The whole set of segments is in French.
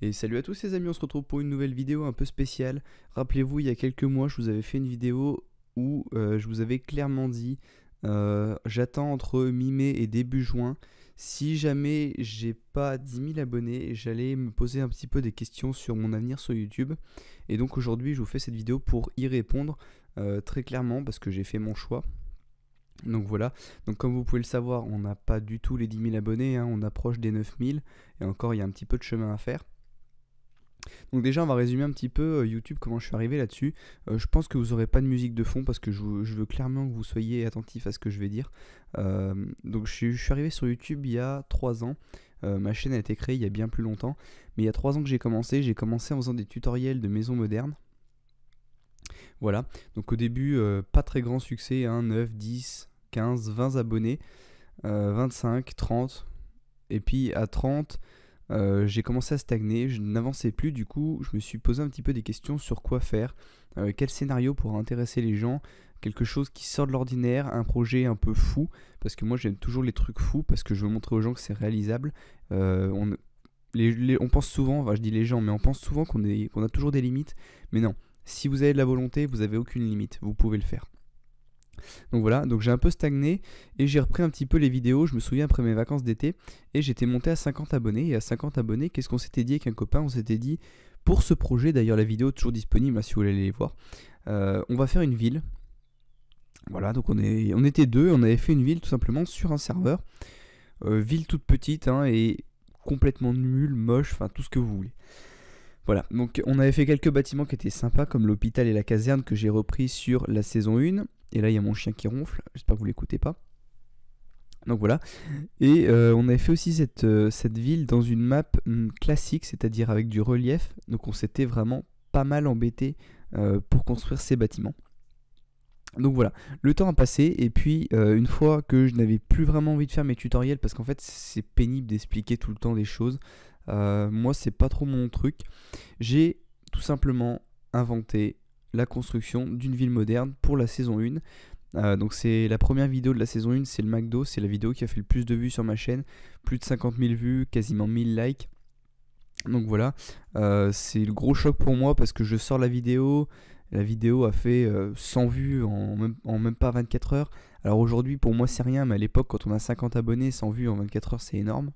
Et salut à tous les amis, on se retrouve pour une nouvelle vidéo un peu spéciale. Rappelez-vous, il y a quelques mois, je vous avais fait une vidéo où euh, je vous avais clairement dit euh, j'attends entre mi-mai et début juin. Si jamais j'ai pas 10 000 abonnés, j'allais me poser un petit peu des questions sur mon avenir sur YouTube. Et donc aujourd'hui, je vous fais cette vidéo pour y répondre euh, très clairement parce que j'ai fait mon choix. Donc voilà, donc comme vous pouvez le savoir, on n'a pas du tout les 10 000 abonnés, hein. on approche des 9 000 et encore il y a un petit peu de chemin à faire. Donc déjà, on va résumer un petit peu euh, YouTube, comment je suis arrivé là-dessus. Euh, je pense que vous n'aurez pas de musique de fond parce que je, veux clairement que vous soyez attentif à ce que je vais dire. Euh, donc je, suis arrivé sur YouTube il y a 3 ans. ma chaîne a été créée il y a bien plus longtemps. Mais il y a 3 ans que j'ai commencé. J'ai commencé en faisant des tutoriels de maison moderne. Voilà. Donc au début, pas très grand succès. 9, 10, 15, 20 abonnés. 25, 30. Et puis à 30... Euh, j'ai commencé à stagner, je n'avançais plus, du coup je me suis posé un petit peu des questions sur quoi faire, euh, quel scénario pour intéresser les gens, quelque chose qui sort de l'ordinaire, un projet un peu fou, parce que moi j'aime toujours les trucs fous, parce que je veux montrer aux gens que c'est réalisable. Euh, on, pense souvent, enfin je dis les gens, mais on pense souvent qu'on a toujours des limites, mais non, si vous avez de la volonté, vous n'avez aucune limite, vous pouvez le faire. Donc voilà, donc j'ai un peu stagné et j'ai repris un petit peu les vidéos, je me souviens après mes vacances d'été, et j'étais monté à 50 abonnés, et à 50 abonnés, qu'est-ce qu'on s'était dit avec un copain On s'était dit, pour ce projet, d'ailleurs la vidéo est toujours disponible hein, si vous voulez aller les voir, euh, on va faire une ville. Voilà, donc on, est, on était deux, on avait fait une ville tout simplement sur un serveur, euh, ville toute petite, hein, et complètement nulle, moche, enfin tout ce que vous voulez. Voilà, donc on avait fait quelques bâtiments qui étaient sympas, comme l'hôpital et la caserne que j'ai repris sur la saison 1. Et là, il y a mon chien qui ronfle. J'espère que vous l'écoutez pas. Donc voilà. Et euh, on avait fait aussi cette, euh, cette ville dans une map hmm, classique, c'est-à-dire avec du relief. Donc on s'était vraiment pas mal embêté euh, pour construire ces bâtiments. Donc voilà, le temps a passé et puis une fois que je n'avais plus vraiment envie de faire mes tutoriels parce qu'en fait c'est pénible d'expliquer tout le temps des choses, moi c'est pas trop mon truc, j'ai tout simplement inventé la construction d'une ville moderne pour la saison 1. Euh, donc c'est la première vidéo de la saison 1, c'est le McDo, c'est la vidéo qui a fait le plus de vues sur ma chaîne, plus de 50 000 vues, quasiment 1000 likes. Donc voilà, euh, c'est le gros choc pour moi parce que je sors la vidéo, la vidéo a fait 100 euh, vues en même, en même, pas 24 heures. Alors aujourd'hui pour moi c'est rien, mais à l'époque quand on a 50 abonnés, 100 vues en 24 heures c'est énorme.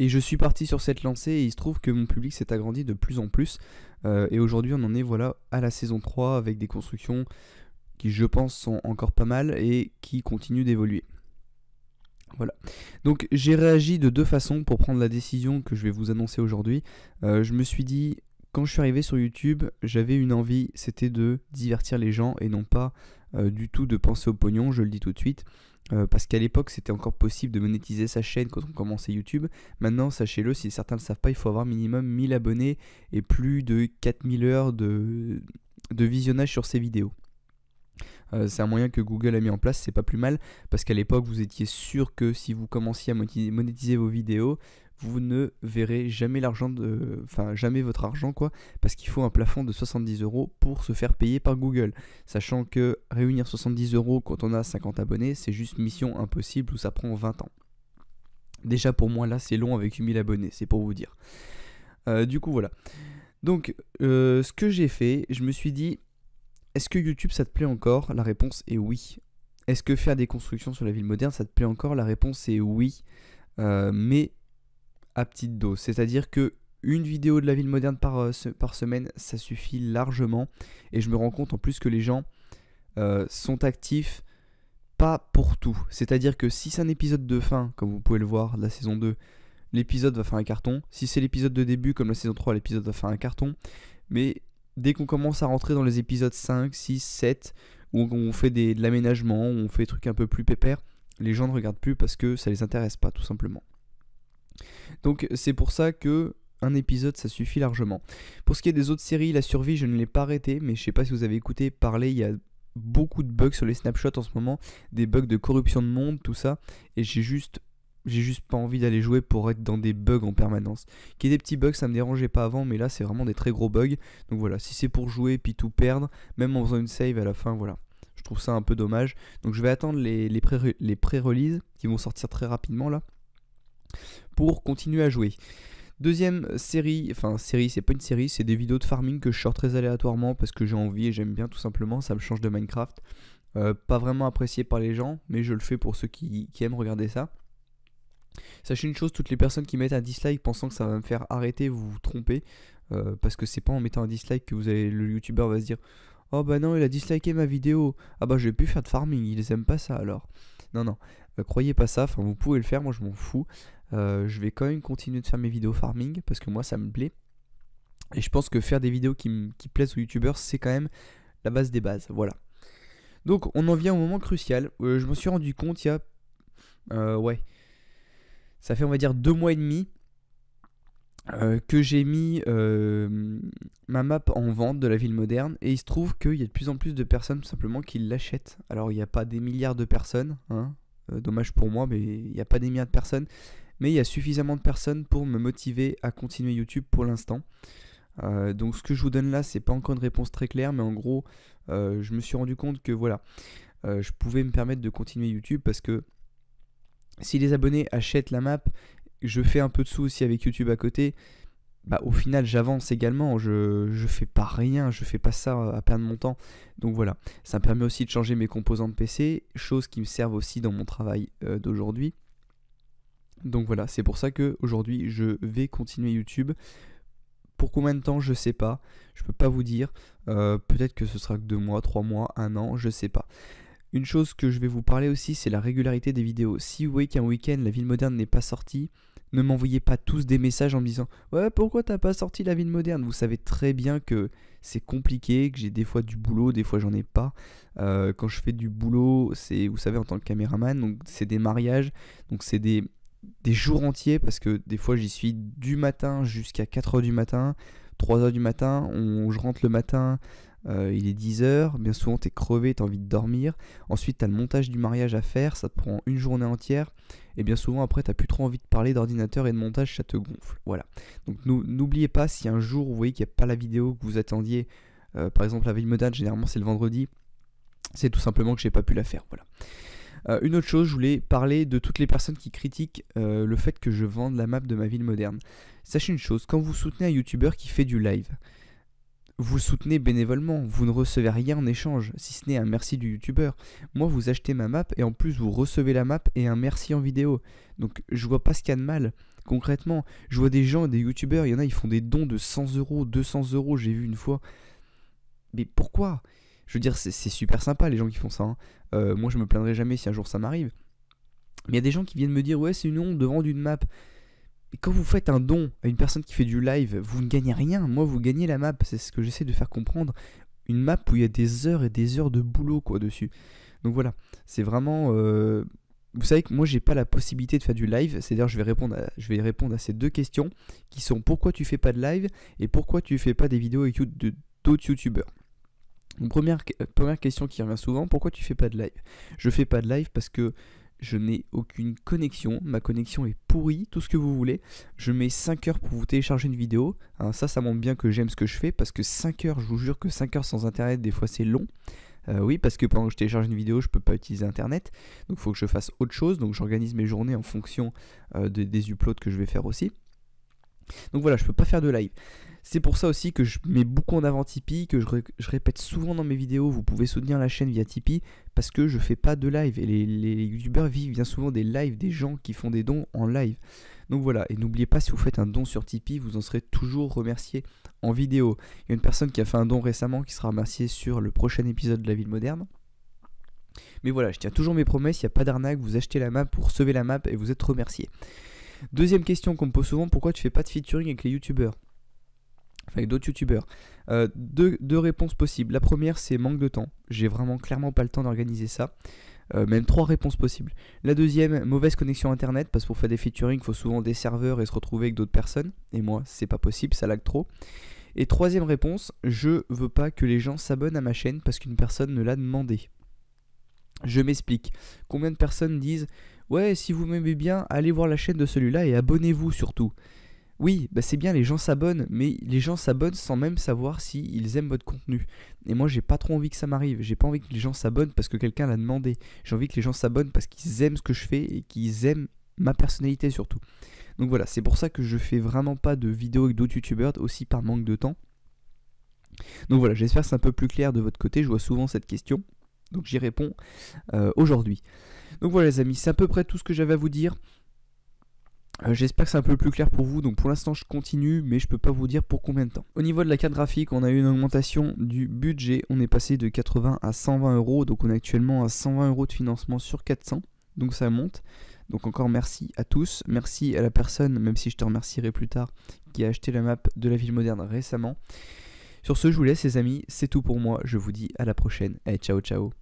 Et je suis parti sur cette lancée et il se trouve que mon public s'est agrandi de plus en plus. Euh, et aujourd'hui, on en est voilà à la saison 3 avec des constructions qui, je pense, sont encore pas mal et qui continuent d'évoluer. Voilà. Donc j'ai réagi de deux façons pour prendre la décision que je vais vous annoncer aujourd'hui. Euh, je me suis dit, quand je suis arrivé sur YouTube, j'avais une envie, c'était de divertir les gens et non pas euh, du tout de penser au pognon, je le dis tout de suite. Euh, parce qu'à l'époque, c'était encore possible de monétiser sa chaîne quand on commençait YouTube. Maintenant, sachez-le, si certains ne le savent pas, il faut avoir minimum 1000 abonnés et plus de 4000 heures de, de visionnage sur ses vidéos. Euh, c'est un moyen que Google a mis en place, c'est pas plus mal, parce qu'à l'époque vous étiez sûr que si vous commenciez à monétiser vos vidéos, vous ne verrez jamais l'argent de. Enfin, jamais votre argent, quoi, parce qu'il faut un plafond de 70 euros pour se faire payer par Google. Sachant que réunir 70 euros quand on a 50 abonnés, c'est juste mission impossible où ça prend 20 ans. Déjà pour moi, là, c'est long avec 8000 abonnés, c'est pour vous dire. Euh, du coup, voilà. Donc, euh, ce que j'ai fait, je me suis dit, est-ce que YouTube, ça te plaît encore La réponse est oui. Est-ce que faire des constructions sur la ville moderne, ça te plaît encore La réponse est oui. Euh, mais petite dose. C'est-à-dire que une vidéo de la ville moderne par, euh, par, semaine, ça suffit largement. Et je me rends compte en plus que les gens euh, sont actifs pas pour tout. C'est-à-dire que si c'est un épisode de fin, comme vous pouvez le voir, la saison 2, l'épisode va faire un carton. Si c'est l'épisode de début, comme la saison 3, l'épisode va faire un carton. Mais dès qu'on commence à rentrer dans les épisodes 5, 6, 7, où on fait des, de l'aménagement, où on fait des trucs un peu plus pépères, les gens ne regardent plus parce que ça les intéresse pas, tout simplement. Donc c'est pour ça que un épisode, ça suffit largement. Pour ce qui est des autres séries, La Survie, je ne l'ai pas arrêté, mais je sais pas si vous avez écouté parler, il y a beaucoup de bugs sur les snapshots en ce moment, des bugs de corruption de monde, tout ça, et j'ai juste j'ai juste pas envie d'aller jouer pour être dans des bugs en permanence. Qu'il y ait des petits bugs, ça me dérangeait pas avant, mais là c'est vraiment des très gros bugs. Donc voilà, si c'est pour jouer puis tout perdre, même en faisant une save à la fin, voilà. Je trouve ça un peu dommage. Donc je vais attendre les, pré-releases qui vont sortir très rapidement là pour continuer à jouer. Deuxième série, enfin série, c'est pas une série, c'est des vidéos de farming que je sors très aléatoirement parce que j'ai envie et j'aime bien tout simplement, ça me change de Minecraft. Euh, pas vraiment apprécié par les gens, mais je le fais pour ceux qui, aiment regarder ça. Sachez une chose, toutes les personnes qui mettent un dislike pensant que ça va me faire arrêter, vous vous trompez, euh, parce que c'est pas en mettant un dislike que vous allez, le youtubeur va se dire Oh bah non, il a disliké ma vidéo. Ah bah je vais plus faire de farming, ils aiment pas ça alors. Non, non, euh, croyez pas ça, enfin vous pouvez le faire, moi je m'en fous. Euh, je vais quand même continuer de faire mes vidéos farming parce que moi ça me plaît. Et je pense que faire des vidéos qui, qui plaisent aux youtubeurs, c'est quand même la base des bases. Voilà. Donc on en vient au moment crucial. Euh, je me suis rendu compte il y a... Euh, ouais. Ça fait on va dire deux mois et demi que j'ai mis ma map en vente de la ville moderne. Et il se trouve qu'il y a de plus en plus de personnes simplement qui l'achètent. Alors il n'y a pas des milliards de personnes. Hein. dommage pour moi, mais il n'y a pas des milliards de personnes mais il y a suffisamment de personnes pour me motiver à continuer YouTube pour l'instant. Euh, donc ce que je vous donne là, c'est pas encore une réponse très claire, mais en gros, euh, je me suis rendu compte que voilà, euh, je pouvais me permettre de continuer YouTube parce que si les abonnés achètent la map, je fais un peu de sous aussi avec YouTube à côté. Bah, au final, j'avance également. Je, ne fais pas rien, je fais pas ça à perdre mon temps. Donc voilà, ça me permet aussi de changer mes composants de PC, Chose qui me servent aussi dans mon travail d'aujourd'hui. Donc voilà, c'est pour ça que aujourd'hui je vais continuer YouTube. Pour combien de temps, je sais pas. Je peux pas vous dire. Euh, peut-être que ce sera que deux mois, trois mois, un an, je sais pas. Une chose que je vais vous parler aussi, c'est la régularité des vidéos. Si vous voyez qu'un week-end, la ville moderne n'est pas sortie, ne m'envoyez pas tous des messages en me disant Ouais, pourquoi t'as pas sorti la ville moderne Vous savez très bien que c'est compliqué, que j'ai des fois du boulot, des fois j'en ai pas. Euh, quand je fais du boulot, c'est, vous savez, en tant que caméraman, donc c'est des mariages, donc c'est des, des jours entiers parce que des fois j'y suis du matin jusqu'à 4h du matin, 3h du matin, on, je rentre le matin, euh, il est 10h, bien souvent t'es crevé, t'as envie de dormir, ensuite t'as le montage du mariage à faire, ça te prend une journée entière, et bien souvent après t'as plus trop envie de parler d'ordinateur et de montage, ça te gonfle. Voilà. Donc n'oubliez pas si un jour vous voyez qu'il n'y a pas la vidéo que vous attendiez, euh, par exemple la veille modale, généralement c'est le vendredi, c'est tout simplement que j'ai pas pu la faire. Voilà. Euh, une autre chose, je voulais parler de toutes les personnes qui critiquent euh, le fait que je vende la map de ma ville moderne. Sachez une chose, quand vous soutenez un youtubeur qui fait du live, vous soutenez bénévolement, vous ne recevez rien en échange, si ce n'est un merci du youtubeur. Moi, vous achetez ma map et en plus vous recevez la map et un merci en vidéo. Donc je vois pas ce qu'il y a de mal. Concrètement, je vois des gens, des youtubeurs, il y en a, ils font des dons de 100 euros, 200 euros, j'ai vu une fois. Mais pourquoi je veux dire, c'est super sympa les gens qui font ça. Hein. Euh, moi, je me plaindrai jamais si un jour ça m'arrive. Mais il y a des gens qui viennent me dire, ouais, c'est une honte de vendre une map. Et quand vous faites un don à une personne qui fait du live, vous ne gagnez rien. Moi, vous gagnez la map. C'est ce que j'essaie de faire comprendre. Une map où il y a des heures et des heures de boulot quoi dessus. Donc voilà, c'est vraiment. Euh, vous savez que moi, j'ai pas la possibilité de faire du live. C'est-à-dire, je vais répondre, à, je vais répondre à ces deux questions qui sont pourquoi tu fais pas de live et pourquoi tu fais pas des vidéos avec d'autres youtubeurs. Première, euh, première question qui revient souvent, pourquoi tu fais pas de live Je fais pas de live parce que je n'ai aucune connexion, ma connexion est pourrie, tout ce que vous voulez. Je mets 5 heures pour vous télécharger une vidéo. Hein, ça, ça montre bien que j'aime ce que je fais parce que 5 heures, je vous jure que 5 heures sans internet, des fois c'est long. Euh, oui, parce que pendant que je télécharge une vidéo, je ne peux pas utiliser internet. Donc il faut que je fasse autre chose. Donc j'organise mes journées en fonction euh, des uploads que je vais faire aussi. Donc voilà, je ne peux pas faire de live. C'est pour ça aussi que je mets beaucoup en avant Tipeee, que je, répète souvent dans mes vidéos, vous pouvez soutenir la chaîne via Tipeee, parce que je fais pas de live, et les, les, youtubeurs vivent bien souvent des lives, des gens qui font des dons en live. Donc voilà, et n'oubliez pas, si vous faites un don sur Tipeee, vous en serez toujours remercié en vidéo. Il y a une personne qui a fait un don récemment qui sera remerciée sur le prochain épisode de La Ville Moderne. Mais voilà, je tiens toujours mes promesses, il n'y a pas d'arnaque, vous achetez la map, vous recevez la map et vous êtes remercié. Deuxième question qu'on me pose souvent, pourquoi tu fais pas de featuring avec les youtubeurs avec d'autres youtubeurs. Euh, deux, réponses possibles. La première, c'est manque de temps. J'ai vraiment clairement pas le temps d'organiser ça. Euh, même trois réponses possibles. La deuxième, mauvaise connexion internet, parce que pour faire des featuring, il faut souvent des serveurs et se retrouver avec d'autres personnes. Et moi, c'est pas possible, ça lag trop. Et troisième réponse, je veux pas que les gens s'abonnent à ma chaîne parce qu'une personne ne l'a demandé. Je m'explique. Combien de personnes disent Ouais, si vous m'aimez bien, allez voir la chaîne de celui-là et abonnez-vous surtout. Oui, bah c'est bien, les gens s'abonnent, mais les gens s'abonnent sans même savoir s'ils aiment votre contenu. Et moi, j'ai pas trop envie que ça m'arrive. J'ai pas envie que les gens s'abonnent parce que quelqu'un l'a demandé. J'ai envie que les gens s'abonnent parce qu'ils aiment ce que je fais et qu'ils aiment ma personnalité surtout. Donc voilà, c'est pour ça que je fais vraiment pas de vidéos avec d'autres youtubeurs, aussi par manque de temps. Donc voilà, j'espère que c'est un peu plus clair de votre côté. Je vois souvent cette question. Donc j'y réponds euh, aujourd'hui. Donc voilà les amis, c'est à peu près tout ce que j'avais à vous dire. Euh, j'espère que c'est un peu plus clair pour vous, donc pour l'instant je continue, mais je peux pas vous dire pour combien de temps. Au niveau de la carte graphique, on a eu une augmentation du budget, on est passé de 80 à 120 euros, donc on est actuellement à 120 euros de financement sur 400, donc ça monte. Donc encore merci à tous, merci à la personne, même si je te remercierai plus tard, qui a acheté la map de la ville moderne récemment. Sur ce, je vous laisse les amis, c'est tout pour moi, je vous dis à la prochaine, et ciao ciao